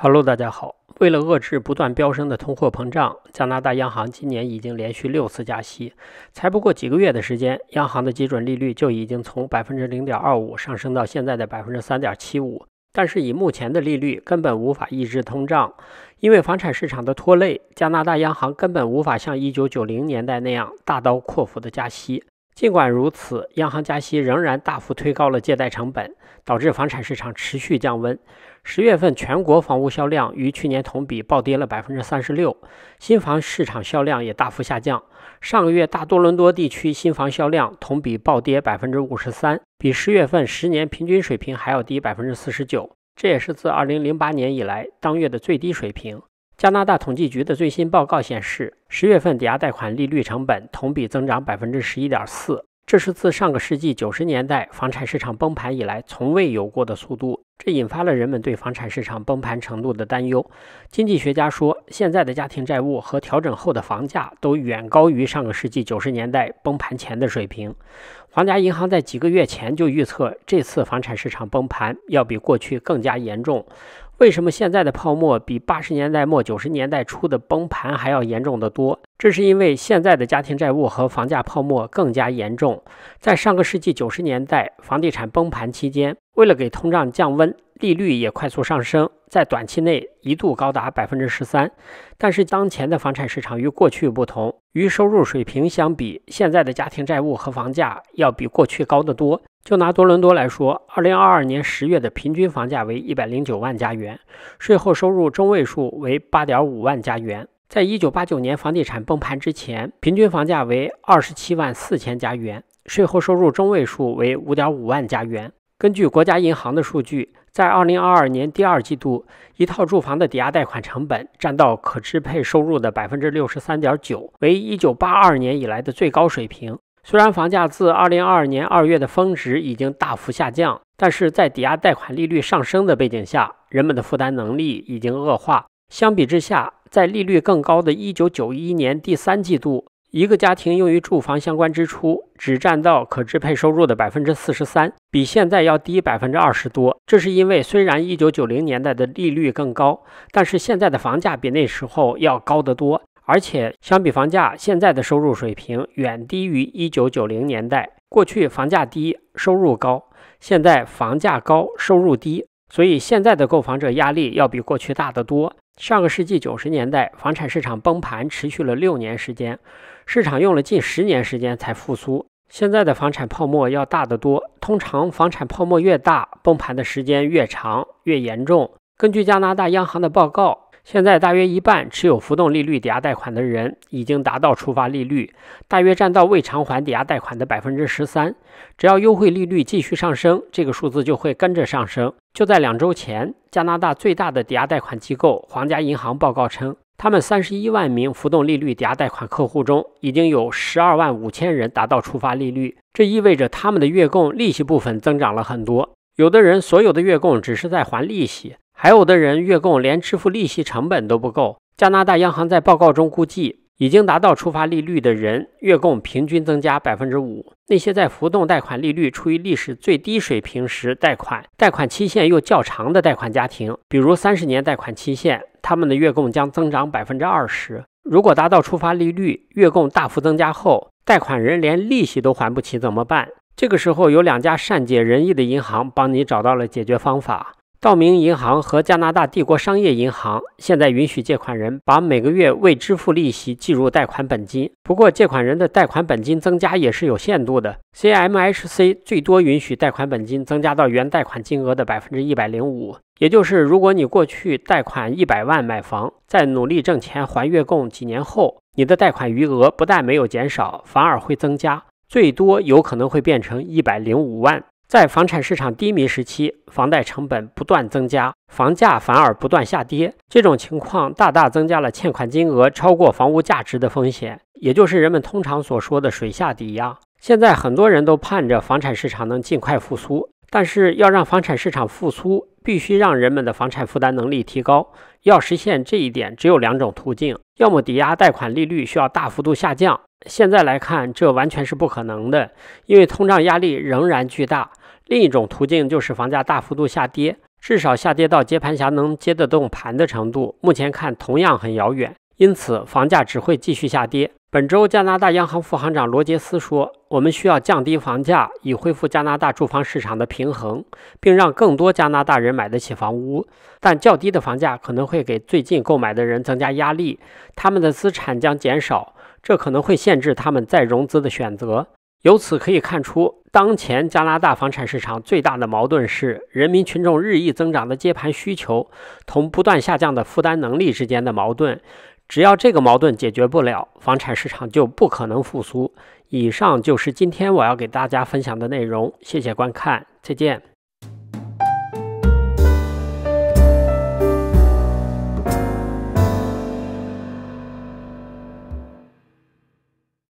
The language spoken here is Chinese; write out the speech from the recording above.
Hello，大家好。为了遏制不断飙升的通货膨胀，加拿大央行今年已经连续六次加息。才不过几个月的时间，央行的基准利率就已经从百分之零点二五上升到现在的百分之三点七五。但是以目前的利率，根本无法抑制通胀。因为房产市场的拖累，加拿大央行根本无法像一九九零年代那样大刀阔斧的加息。尽管如此，央行加息仍然大幅推高了借贷成本，导致房产市场持续降温。十月份全国房屋销量与去年同比暴跌了百分之三十六，新房市场销量也大幅下降。上个月大多伦多地区新房销量同比暴跌百分之五十三，比十月份十年平均水平还要低百分之四十九，这也是自二零零八年以来当月的最低水平。加拿大统计局的最新报告显示，十月份抵押贷款利率成本同比增长百分之十一点四，这是自上个世纪九十年代房产市场崩盘以来从未有过的速度。这引发了人们对房产市场崩盘程度的担忧。经济学家说，现在的家庭债务和调整后的房价都远高于上个世纪九十年代崩盘前的水平。皇家银行在几个月前就预测，这次房产市场崩盘要比过去更加严重。为什么现在的泡沫比八十年代末九十年代初的崩盘还要严重的多？这是因为现在的家庭债务和房价泡沫更加严重。在上个世纪九十年代房地产崩盘期间，为了给通胀降温。利率也快速上升，在短期内一度高达百分之十三。但是当前的房产市场与过去不同，与收入水平相比，现在的家庭债务和房价要比过去高得多。就拿多伦多来说，二零二二年十月的平均房价为一百零九万加元，税后收入中位数为八点五万加元。在一九八九年房地产崩盘之前，平均房价为二十七万四千加元，税后收入中位数为五点五万加元。根据国家银行的数据。在2022年第二季度，一套住房的抵押贷款成本占到可支配收入的63.9%，为1982年以来的最高水平。虽然房价自2022年2月的峰值已经大幅下降，但是在抵押贷款利率上升的背景下，人们的负担能力已经恶化。相比之下，在利率更高的1991年第三季度，一个家庭用于住房相关支出只占到可支配收入的43%。比现在要低百分之二十多，这是因为虽然一九九零年代的利率更高，但是现在的房价比那时候要高得多，而且相比房价，现在的收入水平远低于一九九零年代。过去房价低，收入高；现在房价高，收入低。所以现在的购房者压力要比过去大得多。上个世纪九十年代，房产市场崩盘持续了六年时间，市场用了近十年时间才复苏。现在的房产泡沫要大得多。通常，房产泡沫越大，崩盘的时间越长，越严重。根据加拿大央行的报告，现在大约一半持有浮动利率抵押贷款的人已经达到触发利率，大约占到未偿还抵押贷款的百分之十三。只要优惠利率继续上升，这个数字就会跟着上升。就在两周前，加拿大最大的抵押贷款机构皇家银行报告称。他们三十一万名浮动利率抵押贷款客户中，已经有十二万五千人达到触发利率，这意味着他们的月供利息部分增长了很多。有的人所有的月供只是在还利息，还有的人月供连支付利息成本都不够。加拿大央行在报告中估计，已经达到触发利率的人月供平均增加百分之五。那些在浮动贷款利率处于历史最低水平时贷款，贷款期限又较长的贷款家庭，比如三十年贷款期限。他们的月供将增长百分之二十。如果达到触发利率，月供大幅增加后，贷款人连利息都还不起怎么办？这个时候，有两家善解人意的银行帮你找到了解决方法：道明银行和加拿大帝国商业银行现在允许借款人把每个月未支付利息计入贷款本金。不过，借款人的贷款本金增加也是有限度的。C M H C 最多允许贷款本金增加到原贷款金额的百分之一百零五。也就是，如果你过去贷款一百万买房，在努力挣钱还月供几年后，你的贷款余额不但没有减少，反而会增加，最多有可能会变成一百零五万。在房产市场低迷时期，房贷成本不断增加，房价反而不断下跌，这种情况大大增加了欠款金额超过房屋价值的风险，也就是人们通常所说的“水下抵押”。现在很多人都盼着房产市场能尽快复苏。但是要让房产市场复苏，必须让人们的房产负担能力提高。要实现这一点，只有两种途径：要么抵押贷款利率需要大幅度下降，现在来看这完全是不可能的，因为通胀压力仍然巨大；另一种途径就是房价大幅度下跌，至少下跌到接盘侠能接得动盘的程度。目前看同样很遥远，因此房价只会继续下跌。本周，加拿大央行副行长罗杰斯说：“我们需要降低房价，以恢复加拿大住房市场的平衡，并让更多加拿大人买得起房屋。但较低的房价可能会给最近购买的人增加压力，他们的资产将减少，这可能会限制他们再融资的选择。”由此可以看出，当前加拿大房产市场最大的矛盾是人民群众日益增长的接盘需求同不断下降的负担能力之间的矛盾。只要这个矛盾解决不了，房产市场就不可能复苏。以上就是今天我要给大家分享的内容，谢谢观看，再见。